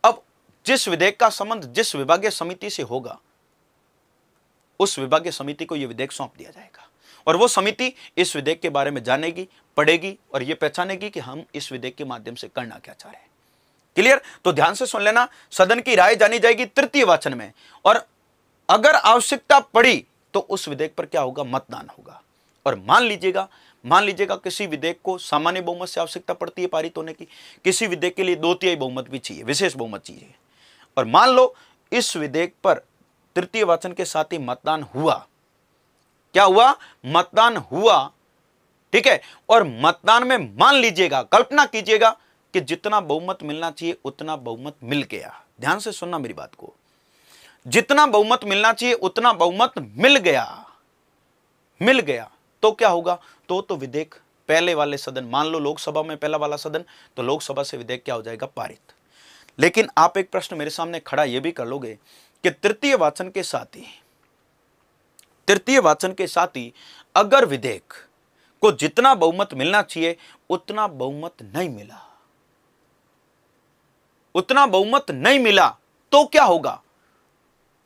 अब जिस विधेयक का संबंध जिस विभागीय समिति से होगा उस विभागीय समिति को यह विधेयक सौंप दिया जाएगा और वो समिति इस विधेयक के बारे में जानेगी पढ़ेगी और यह पहचानेगी कि हम इस विधेयक के माध्यम से करना क्या चाह रहे हैं क्लियर तो ध्यान से सुन लेना सदन की राय जानी जाएगी तृतीय वाचन में और अगर आवश्यकता पड़ी तो उस विधेयक पर क्या होगा मतदान होगा और मान लीजिएगा मान लीजिएगा किसी विधेयक को सामान्य बहुमत से आवश्यकता पड़ती है पारित होने की किसी विधेयक के लिए दो तिहाई बहुमत भी चाहिए विशेष बहुमत चाहिए और मान लो इस विधेयक पर तृतीय वाचन के साथ ही मतदान हुआ क्या हुआ मतदान हुआ ठीक है और मतदान में मान लीजिएगा कल्पना कीजिएगा कि जितना बहुमत मिलना चाहिए उतना बहुमत मिल गया ध्यान से सुनना मेरी बात को जितना बहुमत मिलना चाहिए उतना बहुमत मिल गया मिल गया तो क्या होगा तो तो विधेयक पहले वाले सदन मान लो लोकसभा में पहला वाला सदन तो लोकसभा से विधेयक क्या हो जाएगा पारित लेकिन आप एक प्रश्न मेरे सामने खड़ा यह भी कर लोगे कि तृतीय वाचन के साथ ही तृतीय वाचन के साथ ही अगर विधेयक को जितना बहुमत मिलना चाहिए उतना बहुमत नहीं मिला उतना बहुमत नहीं मिला तो क्या होगा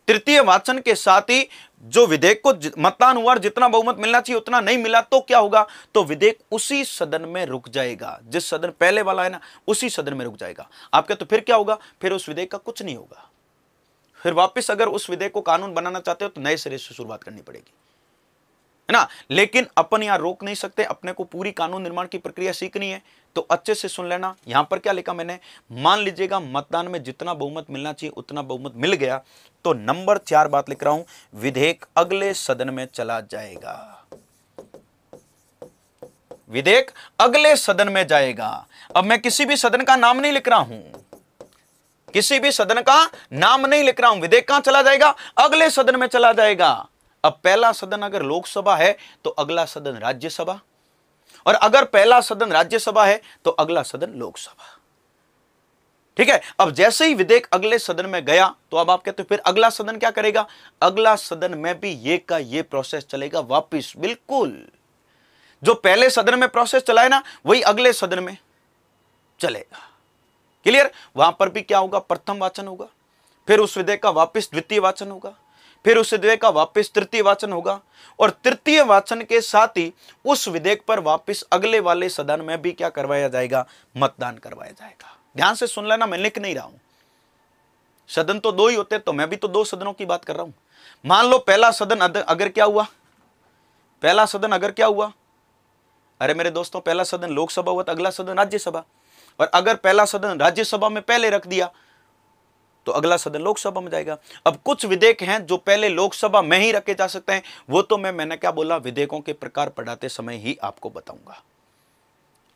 तृतीय वाचन के साथ ही जो विधेयक को मतदान हुआ और जितना बहुमत मिलना चाहिए उतना नहीं मिला तो क्या होगा तो विधेयक उसी सदन में रुक जाएगा जिस सदन पहले वाला है ना उसी सदन में रुक जाएगा आपके तो फिर क्या होगा फिर उस विधेयक का कुछ नहीं होगा फिर वापस अगर उस विधेयक को कानून बनाना चाहते हो तो नए सिरे से शुरुआत करनी पड़ेगी है ना लेकिन अपन यहां रोक नहीं सकते अपने को पूरी कानून निर्माण की प्रक्रिया सीखनी है तो अच्छे से सुन लेना यहां पर क्या लिखा मैंने मान लीजिएगा मतदान में जितना बहुमत मिलना चाहिए उतना बहुमत मिल गया तो नंबर चार बात लिख रहा हूं विधेयक अगले सदन में चला जाएगा विधेयक अगले सदन में जाएगा अब मैं किसी भी सदन का नाम नहीं लिख रहा हूं किसी भी सदन का नाम नहीं लिख रहा हूं विधेयक कहां चला जाएगा अगले सदन में चला जाएगा अब पहला सदन अगर लोकसभा है तो अगला सदन राज्यसभा और अगर पहला सदन राज्यसभा है तो अगला सदन लोकसभा ठीक है अब जैसे ही विधेयक अगले सदन में गया तो अब आप कहते हो फिर अगला सदन क्या करेगा अगला सदन में भी ये का ये प्रोसेस चलेगा वापस बिल्कुल जो पहले सदन में प्रोसेस चलाए ना वही अगले सदन में चलेगा क्लियर वहां पर भी क्या होगा प्रथम वाचन होगा फिर उस विधेयक का वापस द्वितीय वाचन होगा फिर उस विधेयक का वापस तृतीय वाचन होगा और तृतीय वाचन के साथ ही उस विधेयक पर वापस अगले वाले सदन में भी क्या करवाया जाएगा मतदान करवाया जाएगा ध्यान से सुन लेना मैं लिख नहीं रहा हूं सदन तो दो ही होते तो मैं भी तो दो सदनों की बात कर रहा हूं मान लो पहला सदन अगर क्या हुआ पहला सदन अगर क्या हुआ अरे मेरे दोस्तों पहला सदन लोकसभा हुआ तो अगला सदन राज्यसभा और अगर पहला सदन राज्यसभा में पहले रख दिया तो अगला सदन लोकसभा में जाएगा अब कुछ विधेयक हैं जो पहले लोकसभा में ही रखे जा सकते हैं वो तो मैं मैंने क्या बोला विधेयकों के प्रकार पढ़ाते समय ही आपको बताऊंगा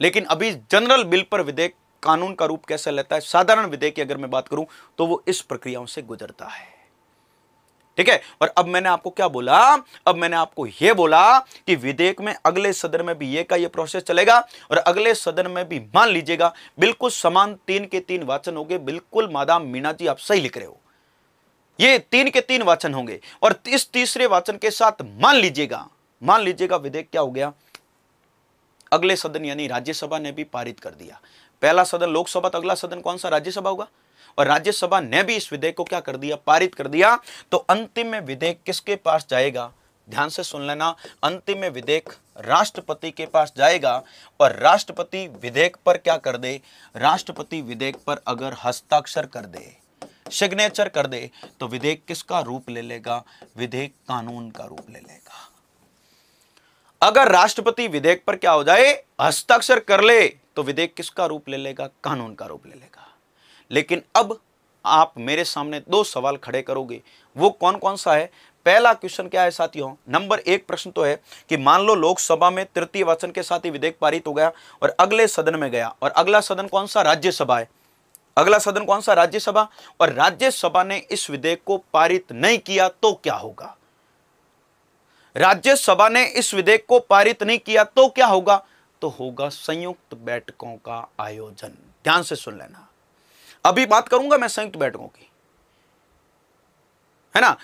लेकिन अभी जनरल बिल पर विधेयक कानून का रूप कैसा लेता है साधारण विधेयक की अगर मैं बात करूं तो वो इस प्रक्रियाओं से गुजरता है ठीक है और अब मैंने आपको क्या बोला अब मैंने आपको यह बोला कि विधेयक में अगले सदन में भी ये का ये प्रोसेस चलेगा और अगले सदन में भी मान लीजिएगा बिल्कुल समान तीन के तीन वाचन हो बिल्कुल मादाम मीणा जी आप सही लिख रहे हो ये तीन के तीन वाचन होंगे और इस तीसरे वाचन के साथ मान लीजिएगा मान लीजिएगा विधेयक क्या हो गया अगले सदन यानी राज्यसभा ने भी पारित कर दिया पहला सदन लोकसभा तो अगला सदन कौन सा राज्यसभा होगा और राज्यसभा ने भी इस विधेयक को क्या कर दिया पारित कर दिया तो अंतिम में विधेयक किसके पास जाएगा ध्यान से सुन लेना अंतिम में विधेयक राष्ट्रपति के पास जाएगा और राष्ट्रपति विधेयक पर क्या कर दे राष्ट्रपति विधेयक पर अगर हस्ताक्षर कर दे सिग्नेचर कर दे तो विधेयक किसका रूप ले लेगा विधेयक कानून का रूप ले लेगा अगर राष्ट्रपति विधेयक पर क्या हो जाए हस्ताक्षर कर ले तो विधेयक किसका रूप ले लेगा कानून का रूप ले लेगा लेकिन अब आप मेरे सामने दो सवाल खड़े करोगे वो कौन कौन सा है पहला क्वेश्चन क्या है साथियों नंबर एक प्रश्न तो है कि मान लो लोकसभा में तृतीय वाचन के साथ ही विधेयक पारित हो गया और अगले सदन में गया और अगला सदन कौन सा राज्यसभा है अगला सदन कौन सा राज्यसभा और राज्यसभा ने इस विधेयक को पारित नहीं किया तो क्या होगा राज्यसभा ने इस विधेयक को पारित नहीं किया तो क्या होगा तो होगा संयुक्त बैठकों का आयोजन ध्यान से सुन लेना अभी बात करूंगा मैं संयुक्त बैठकों की है ना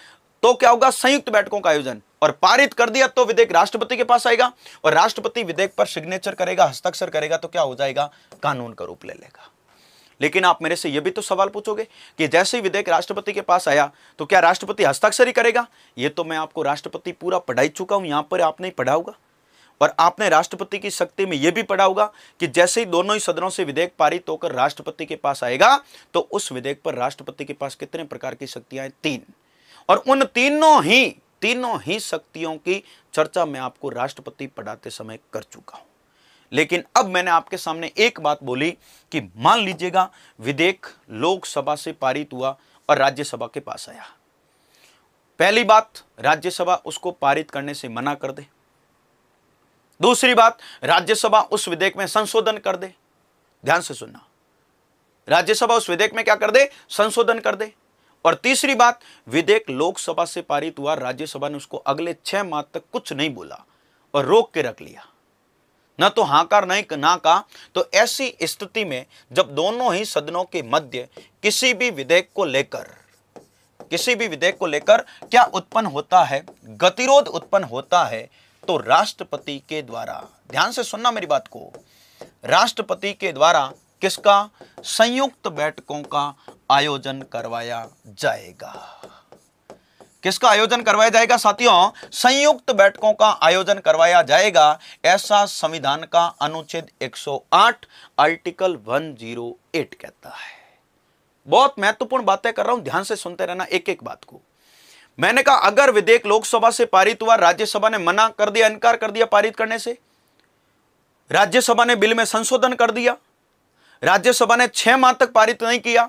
तो क्या होगा संयुक्त बैठकों का आयोजन और पारित कर दिया तो विधेयक राष्ट्रपति के पास आएगा और राष्ट्रपति विधेयक पर सिग्नेचर करेगा हस्ताक्षर करेगा तो क्या हो जाएगा कानून का रूप ले लेगा लेकिन आप मेरे से यह भी तो सवाल पूछोगे कि जैसे ही विधेयक राष्ट्रपति के पास आया तो क्या राष्ट्रपति हस्ताक्षर ही करेगा यह तो मैं आपको राष्ट्रपति पूरा पढ़ाई चुका हूं यहां पर आपने पढ़ा होगा पर आपने राष्ट्रपति की शक्ति में यह भी पढ़ा होगा कि जैसे ही दोनों ही सदनों से विधेयक पारित होकर राष्ट्रपति के पास आएगा तो उस विधेयक पर राष्ट्रपति के पास कितने प्रकार की शक्तियां हैं तीन और उन तीनों ही तीनों ही शक्तियों की चर्चा मैं आपको राष्ट्रपति पढ़ाते समय कर चुका हूं लेकिन अब मैंने आपके सामने एक बात बोली कि मान लीजिएगा विधेयक लोकसभा से पारित हुआ और राज्यसभा के पास आया पहली बात राज्यसभा उसको पारित करने से मना कर दे दूसरी बात राज्यसभा उस विधेयक में संशोधन कर दे ध्यान से सुनना राज्यसभा उस विधेयक में क्या कर दे संशोधन कर दे और तीसरी बात विधेयक लोकसभा से पारित हुआ राज्यसभा ने उसको अगले छह माह तक कुछ नहीं बोला और रोक के रख लिया न तो हाकार नहीं ना का तो ऐसी स्थिति में जब दोनों ही सदनों के मध्य किसी भी विधेयक को लेकर किसी भी विधेयक को लेकर क्या उत्पन्न होता है गतिरोध उत्पन्न होता है तो राष्ट्रपति के द्वारा ध्यान से सुनना मेरी बात को राष्ट्रपति के द्वारा किसका संयुक्त बैठकों का आयोजन करवाया जाएगा किसका आयोजन करवाया जाएगा साथियों संयुक्त बैठकों का आयोजन करवाया जाएगा ऐसा संविधान का अनुच्छेद 108 आर्टिकल 108 कहता है बहुत महत्वपूर्ण बातें कर रहा हूं ध्यान से सुनते रहना एक एक बात को मैंने कहा अगर विधेयक लोकसभा से पारित हुआ राज्यसभा ने मना कर दिया इनकार कर दिया पारित करने से राज्यसभा ने बिल में संशोधन कर दिया राज्यसभा ने छह माह तक पारित नहीं किया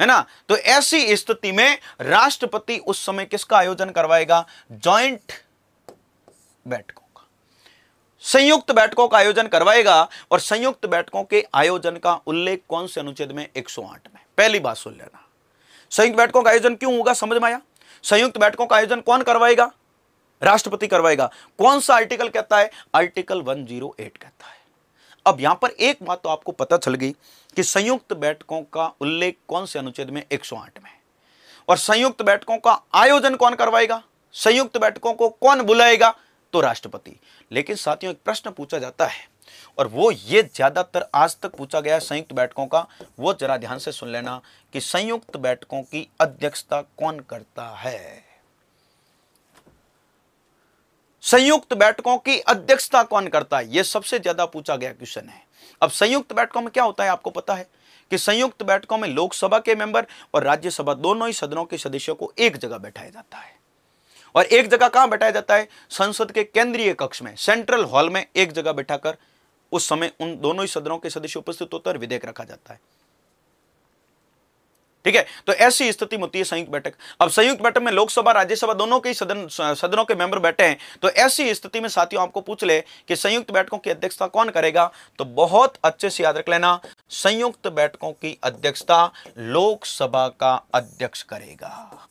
है ना तो ऐसी स्थिति में राष्ट्रपति उस समय किसका आयोजन करवाएगा जॉइंट बैठकों का संयुक्त बैठकों का आयोजन करवाएगा और संयुक्त बैठकों के आयोजन का उल्लेख कौन से अनुच्छेद में 108 में पहली बात सुन लेना संयुक्त बैठकों का आयोजन क्यों होगा समझ में आया संयुक्त बैठकों का आयोजन कौन करवाएगा राष्ट्रपति करवाएगा कौन सा आर्टिकल कहता है आर्टिकल 108 कहता है अब यहां पर एक बात तो आपको पता चल गई कि संयुक्त बैठकों का उल्लेख कौन से अनुच्छेद में 108 में और संयुक्त बैठकों का आयोजन कौन करवाएगा संयुक्त बैठकों को कौन बुलाएगा तो राष्ट्रपति लेकिन साथियों एक प्रश्न पूछा जाता है और वो ये ज़्यादातर आज तक पूछा गया संयुक्त बैठकों का वो जरा ध्यान से सुन लेना कि संयुक्त बैठकों की अध्यक्षता कौन करता है संयुक्त बैठकों की अध्यक्षता कौन करता है यह सबसे ज्यादा पूछा गया क्वेश्चन है अब संयुक्त बैठकों में क्या होता है आपको पता है कि संयुक्त बैठकों में लोकसभा के मेंबर और राज्यसभा दोनों ही सदनों के सदस्यों को एक जगह बैठाया जाता है और एक जगह कहां बैठाया जाता है संसद के केंद्रीय कक्ष में सेंट्रल हॉल में एक जगह बैठाकर उस समय उन दोनों ही सदनों के सदस्य उपस्थित होते हैं और विधेयक रखा जाता है ठीक है तो ऐसी स्थिति होती है संयुक्त बैठक अब संयुक्त बैठक में लोकसभा राज्यसभा दोनों के सदन सदनों के मेंबर बैठे हैं तो ऐसी स्थिति में साथियों आपको पूछ ले कि संयुक्त बैठकों की अध्यक्षता कौन करेगा तो बहुत अच्छे से याद रख लेना संयुक्त बैठकों की अध्यक्षता लोकसभा का अध्यक्ष करेगा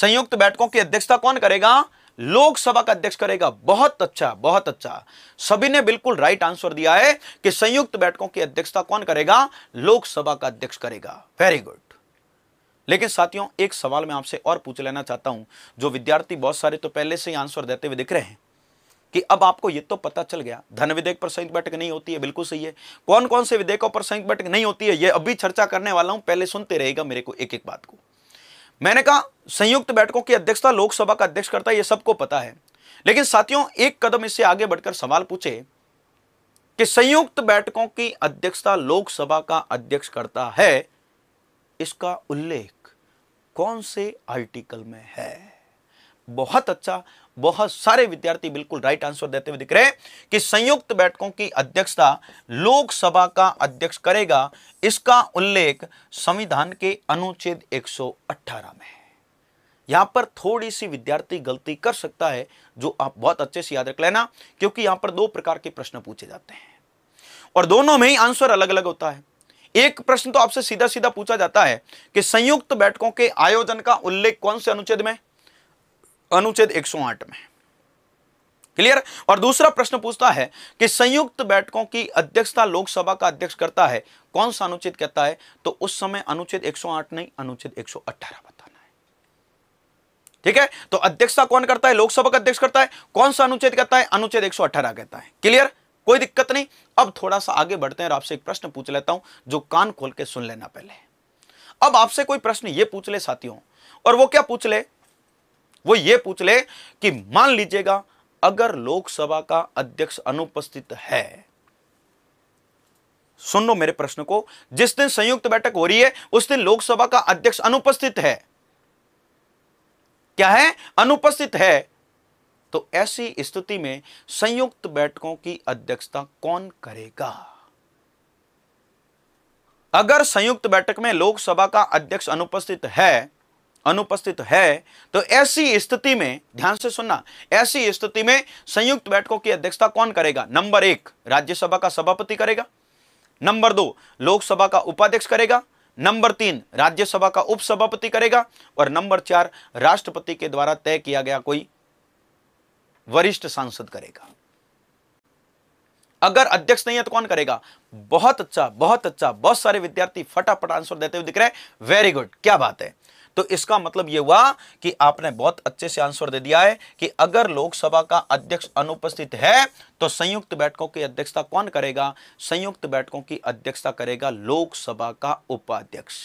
संयुक्त बैठकों की अध्यक्षता कौन करेगा लोकसभा का अध्यक्ष करेगा बहुत अच्छा बहुत अच्छा सभी ने बिल्कुल राइट आंसर दिया है कि संयुक्त बैठकों की अध्यक्षता कौन करेगा लोकसभा का अध्यक्ष करेगा वेरी गुड लेकिन साथियों एक सवाल मैं आपसे और पूछ लेना चाहता हूं जो विद्यार्थी बहुत सारे तो पहले से ही आंसर देते हुए दिख रहे हैं कि अब आपको यह तो पता चल गया धन विधेयक पर संयुक्त बैठक नहीं होती है बिल्कुल सही है कौन कौन से विधेयकों पर संयुक्त बैठक नहीं होती है यह अभी चर्चा करने वाला हूं पहले सुनते रहेगा मेरे को एक एक बात को मैंने कहा संयुक्त बैठकों की अध्यक्षता लोकसभा का अध्यक्ष करता है यह सबको पता है लेकिन साथियों एक कदम इससे आगे बढ़कर सवाल पूछे कि संयुक्त बैठकों की अध्यक्षता लोकसभा का अध्यक्ष करता है इसका उल्लेख कौन से आर्टिकल में है बहुत अच्छा बहुत सारे विद्यार्थी बिल्कुल राइट आंसर देते हुए दिख रहे हैं कि संयुक्त बैठकों की अध्यक्षता लोकसभा का अध्यक्ष करेगा इसका उल्लेख संविधान के अनुच्छेद 118 में यहां पर थोड़ी सी विद्यार्थी गलती कर सकता है जो आप बहुत अच्छे से याद रख लेना क्योंकि यहां पर दो प्रकार के प्रश्न पूछे जाते हैं और दोनों में ही आंसर अलग अलग होता है एक प्रश्न तो आपसे सीधा सीधा पूछा जाता है कि संयुक्त बैठकों के आयोजन का उल्लेख कौन से अनुच्छेद में अनुच्छेद 108 में क्लियर और दूसरा प्रश्न पूछता है कि संयुक्त बैठकों की अध्यक्षता लोकसभा का अध्यक्ष करता है कौन सा अनुच्छेद कहता है तो उस समय अनुच्छेद 108 नहीं अनुच्छेद 118 बताना है ठीक है तो अध्यक्षता कौन करता है लोकसभा का अध्यक्ष करता है कौन सा अनुच्छेद कहता है अनुच्छेद एक कहता है क्लियर कोई दिक्कत नहीं अब थोड़ा सा आगे बढ़ते हैं और आपसे एक प्रश्न पूछ लेता हूं जो कान खोल के सुन लेना पहले अब आपसे कोई प्रश्न ये पूछ ले साथियों और वो क्या पूछ ले वो ये पूछ ले कि मान लीजिएगा अगर लोकसभा का अध्यक्ष अनुपस्थित है सुन लो मेरे प्रश्न को जिस दिन संयुक्त बैठक हो रही है उस दिन लोकसभा का अध्यक्ष अनुपस्थित है क्या है अनुपस्थित है तो ऐसी स्थिति में संयुक्त बैठकों की अध्यक्षता कौन करेगा अगर संयुक्त बैठक में लोकसभा का अध्यक्ष अनुपस्थित है अनुपस्थित है तो ऐसी स्थिति में ध्यान से सुनना ऐसी स्थिति में संयुक्त बैठकों की अध्यक्षता कौन करेगा नंबर एक राज्यसभा का सभापति करेगा नंबर दो लोकसभा का उपाध्यक्ष करेगा नंबर तीन राज्यसभा का उपसभापति करेगा और नंबर चार राष्ट्रपति के द्वारा तय किया गया कोई वरिष्ठ सांसद करेगा अगर अध्यक्ष नहीं है तो कौन करेगा बहुत अच्छा बहुत अच्छा बहुत सारे विद्यार्थी फटाफट आंसर देते हुए दिख रहे हैं वेरी गुड क्या बात है तो इसका मतलब ये हुआ कि आपने बहुत अच्छे से आंसर दे दिया है कि अगर लोकसभा का अध्यक्ष अनुपस्थित है तो संयुक्त बैठकों की अध्यक्षता कौन करेगा संयुक्त बैठकों की अध्यक्षता करेगा लोकसभा का उपाध्यक्ष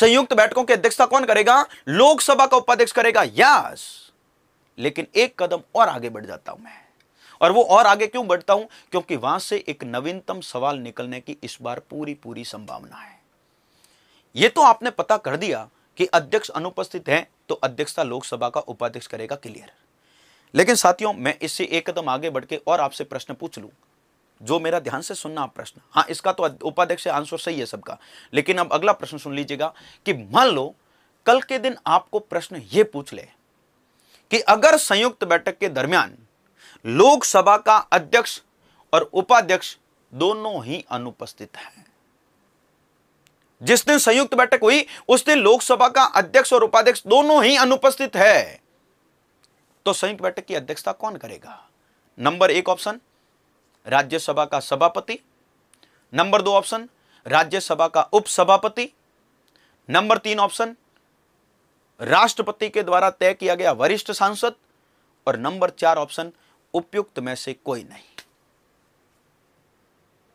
संयुक्त बैठकों की अध्यक्षता कौन करेगा लोकसभा का उपाध्यक्ष करेगा यस लेकिन एक कदम और आगे बढ़ जाता हूं मैं और वो और आगे क्यों बढ़ता हूं क्योंकि वहां से एक नवीनतम सवाल निकलने की इस बार पूरी पूरी संभावना है ये तो आपने पता कर दिया कि अध्यक्ष अनुपस्थित हैं तो अध्यक्षता लोकसभा का उपाध्यक्ष करेगा क्लियर लेकिन साथियों मैं इससे एक कदम आगे बढ़ के और आपसे प्रश्न पूछ लूं जो मेरा ध्यान से सुनना आप प्रश्न हाँ इसका तो उपाध्यक्ष आंसर सही है सबका लेकिन अब अगला प्रश्न सुन लीजिएगा कि मान लो कल के दिन आपको प्रश्न ये पूछ ले कि अगर संयुक्त बैठक के दरमियान लोकसभा का अध्यक्ष और उपाध्यक्ष दोनों ही अनुपस्थित हैं जिस दिन संयुक्त बैठक हुई उस दिन लोकसभा का अध्यक्ष और उपाध्यक्ष दोनों ही अनुपस्थित है तो संयुक्त बैठक की अध्यक्षता कौन करेगा नंबर एक ऑप्शन राज्यसभा का सभापति नंबर दो ऑप्शन राज्यसभा का उपसभापति नंबर तीन ऑप्शन राष्ट्रपति के द्वारा तय किया गया वरिष्ठ सांसद और नंबर चार ऑप्शन उपयुक्त में से कोई नहीं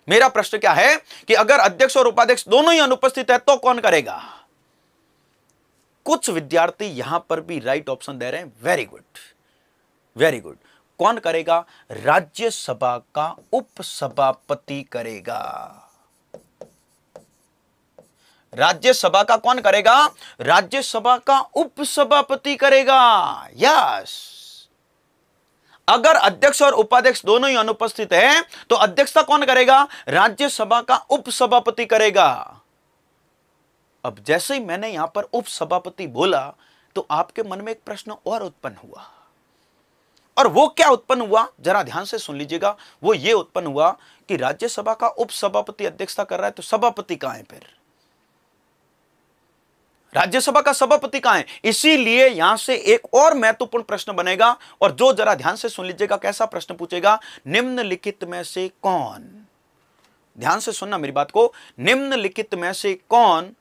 मेरा प्रश्न क्या है कि अगर अध्यक्ष और उपाध्यक्ष दोनों ही अनुपस्थित है तो कौन करेगा कुछ विद्यार्थी यहां पर भी राइट ऑप्शन दे रहे हैं वेरी गुड वेरी गुड कौन करेगा राज्यसभा का उपसभापति करेगा राज्यसभा का कौन करेगा राज्यसभा का उपसभापति करेगा यस अगर अध्यक्ष और उपाध्यक्ष दोनों ही अनुपस्थित हैं तो अध्यक्षता कौन करेगा राज्यसभा का उपसभापति करेगा अब जैसे ही मैंने यहां पर उपसभापति बोला तो आपके मन में एक प्रश्न और उत्पन्न हुआ और वो क्या उत्पन्न हुआ जरा ध्यान से सुन लीजिएगा वो ये उत्पन्न हुआ कि राज्यसभा का उपसभापति अध्यक्षता कर रहा है तो सभापति कहां है फिर राज्यसभा का सभापति कहा है इसीलिए यहां से एक और महत्वपूर्ण प्रश्न बनेगा और जो जरा ध्यान से सुन लीजिएगा कैसा प्रश्न पूछेगा निम्नलिखित में से कौन ध्यान से सुनना मेरी बात को निम्नलिखित में से कौन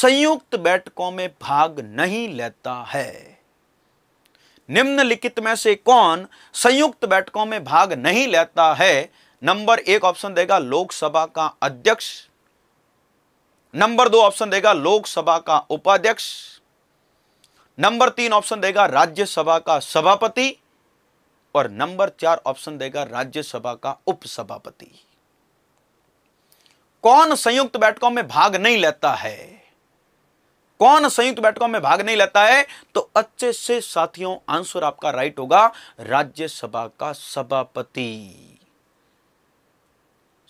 संयुक्त बैठकों में भाग नहीं लेता है निम्नलिखित में से कौन संयुक्त बैठकों में भाग नहीं लेता है नंबर एक ऑप्शन देगा लोकसभा का अध्यक्ष नंबर दो ऑप्शन देगा लोकसभा का उपाध्यक्ष नंबर तीन ऑप्शन देगा राज्यसभा का सभापति और नंबर चार ऑप्शन देगा राज्यसभा का उपसभापति कौन संयुक्त बैठकों में भाग नहीं लेता है कौन संयुक्त बैठकों में भाग नहीं लेता है तो अच्छे से साथियों आंसर आपका राइट होगा राज्यसभा का सभापति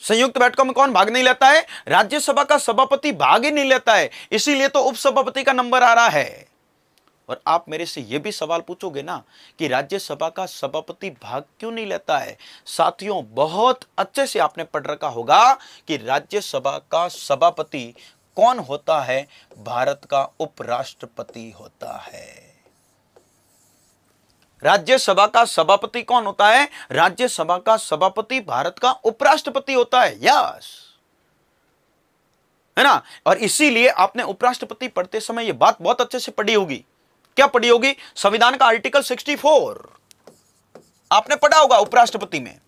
संयुक्त बैठकों में कौन भाग नहीं लेता है राज्यसभा का सभापति भाग ही नहीं लेता है इसीलिए तो उपसभापति का नंबर आ रहा है और आप मेरे से यह भी सवाल पूछोगे ना कि राज्यसभा का सभापति भाग क्यों नहीं लेता है साथियों बहुत अच्छे से आपने पढ़ रखा होगा कि राज्यसभा का सभापति कौन होता है भारत का उपराष्ट्रपति होता है राज्यसभा का सभापति कौन होता है राज्यसभा का सभापति भारत का उपराष्ट्रपति होता है यस है ना और इसीलिए आपने उपराष्ट्रपति पढ़ते समय यह बात बहुत अच्छे से पढ़ी होगी क्या पढ़ी होगी संविधान का आर्टिकल 64 आपने पढ़ा होगा उपराष्ट्रपति में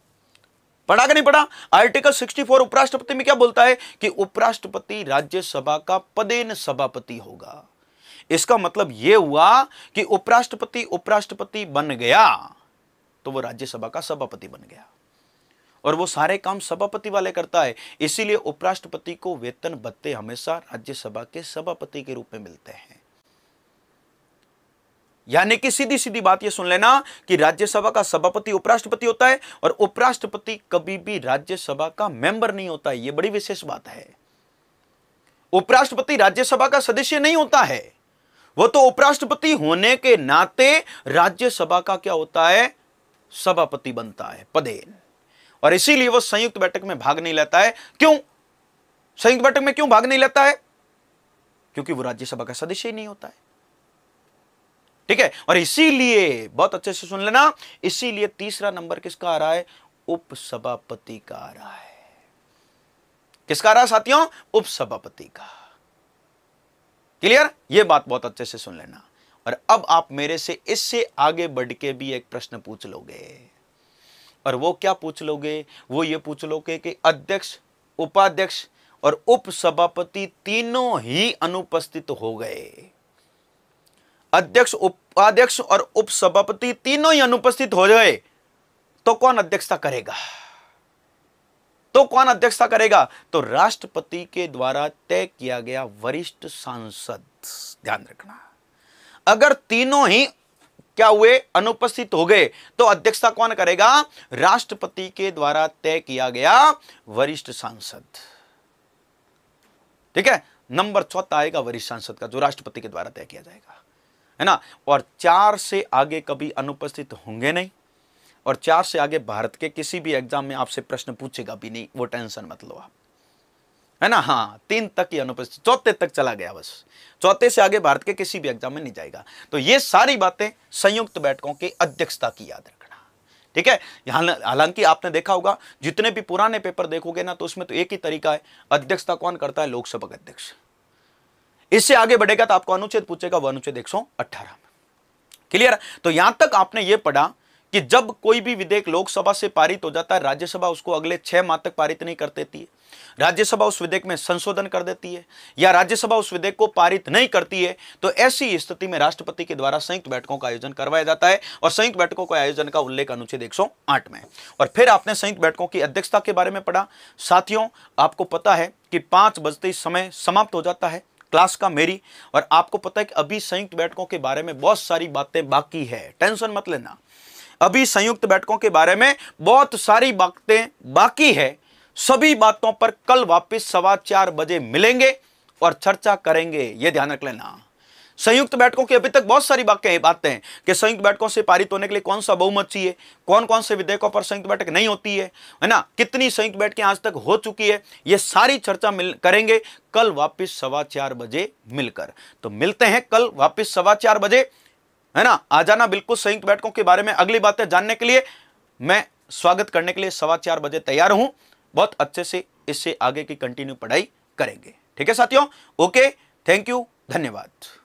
पढ़ा कि नहीं पढ़ा आर्टिकल 64 उपराष्ट्रपति में क्या बोलता है कि उपराष्ट्रपति राज्यसभा का पदेन सभापति होगा इसका मतलब ये हुआ कि उपराष्ट्रपति उपराष्ट्रपति बन गया तो वो राज्यसभा का सभापति बन गया और वो सारे काम सभापति वाले करता है इसीलिए उपराष्ट्रपति को वेतन भत्ते हमेशा राज्यसभा के सभापति के रूप में मिलते हैं यानी कि सीधी सीधी बात यह सुन लेना कि राज्यसभा का सभापति उपराष्ट्रपति होता है और उपराष्ट्रपति कभी भी राज्यसभा का मेंबर नहीं होता है यह बड़ी विशेष बात है उपराष्ट्रपति राज्यसभा का सदस्य नहीं होता है वो तो उपराष्ट्रपति होने के नाते राज्यसभा का क्या होता है सभापति बनता है पदेन और इसीलिए वो संयुक्त बैठक में भाग नहीं लेता है क्यों संयुक्त बैठक में क्यों भाग नहीं लेता है क्योंकि वो राज्यसभा का सदस्य ही नहीं होता है ठीक है और इसीलिए बहुत अच्छे से सुन लेना इसीलिए तीसरा नंबर किसका आ रहा है उपसभापति का आ रहा है किसका आ रहा है साथियों उपसभापति का क्लियर ये बात बहुत अच्छे से सुन लेना और अब आप मेरे से इससे आगे बढ़ के भी एक प्रश्न पूछ लोगे और वो क्या पूछ लोगे वो ये पूछ लोगे कि अध्यक्ष उपाध्यक्ष और उपसभापति तीनों ही अनुपस्थित हो गए अध्यक्ष उपाध्यक्ष और उपसभापति तीनों ही अनुपस्थित हो गए तो कौन अध्यक्षता करेगा तो कौन अध्यक्षता करेगा तो राष्ट्रपति के द्वारा तय किया गया वरिष्ठ सांसद ध्यान रखना अगर तीनों ही क्या हुए अनुपस्थित हो गए तो अध्यक्षता कौन करेगा राष्ट्रपति के द्वारा तय किया गया वरिष्ठ सांसद ठीक है नंबर चौथा आएगा वरिष्ठ सांसद का जो राष्ट्रपति के द्वारा तय किया जाएगा है ना और चार से आगे कभी अनुपस्थित होंगे नहीं और चार से आगे भारत के किसी भी एग्जाम में आपसे प्रश्न पूछेगा भी नहीं वो टेंशन मत लो आप है ना हाँ तीन तक ही अनुपस्थित चौथे तक चला गया बस चौथे से आगे भारत के किसी भी एग्जाम में नहीं जाएगा तो ये सारी बातें संयुक्त बैठकों की अध्यक्षता की याद रखना ठीक है हालांकि आपने देखा होगा जितने भी पुराने पेपर देखोगे ना तो उसमें तो एक ही तरीका है अध्यक्षता कौन करता है लोकसभा अध्यक्ष इससे आगे बढ़ेगा तो आपको अनुच्छेद पूछेगा वह अनुच्छेद एक क्लियर तो यहां तक आपने ये पढ़ा कि जब कोई भी विधेयक लोकसभा से पारित हो जाता है राज्यसभा उसको अगले छह माह तक पारित नहीं कर देती है राज्यसभा उस विधेयक में संशोधन कर देती है या राज्यसभा उस विधेयक को पारित नहीं करती है तो ऐसी स्थिति में राष्ट्रपति के द्वारा संयुक्त बैठकों का आयोजन करवाया जाता है और संयुक्त बैठकों के आयोजन का उल्लेख अनुच्छेद एक में और फिर आपने संयुक्त बैठकों की अध्यक्षता के बारे में पढ़ा साथियों आपको पता है कि पांच बजते समय समाप्त हो जाता है क्लास का मेरी और आपको पता है कि अभी संयुक्त बैठकों के बारे में बहुत सारी बातें बाकी है टेंशन मत लेना अभी संयुक्त बैठकों के बारे में बहुत सारी बातें बाकी है सभी बातों पर कल वापस सवा चार बजे मिलेंगे और चर्चा करेंगे यह ध्यान रख लेना संयुक्त बैठकों की अभी तक बहुत सारी बातें बातें हैं कि संयुक्त बैठकों से पारित होने के लिए कौन सा बहुमत चाहिए कौन कौन से विधेयकों पर संयुक्त बैठक नहीं होती है है ना कितनी संयुक्त बैठकें आज तक हो चुकी है ये सारी चर्चा मिल करेंगे कल वापस सवा चार बजे मिलकर तो मिलते हैं कल वापस सवा चार बजे है ना आ जाना बिल्कुल संयुक्त बैठकों के बारे में अगली बातें जानने के लिए मैं स्वागत करने के लिए सवा चार बजे तैयार हूं बहुत अच्छे से इससे आगे की कंटिन्यू पढ़ाई करेंगे ठीक है साथियों ओके थैंक यू धन्यवाद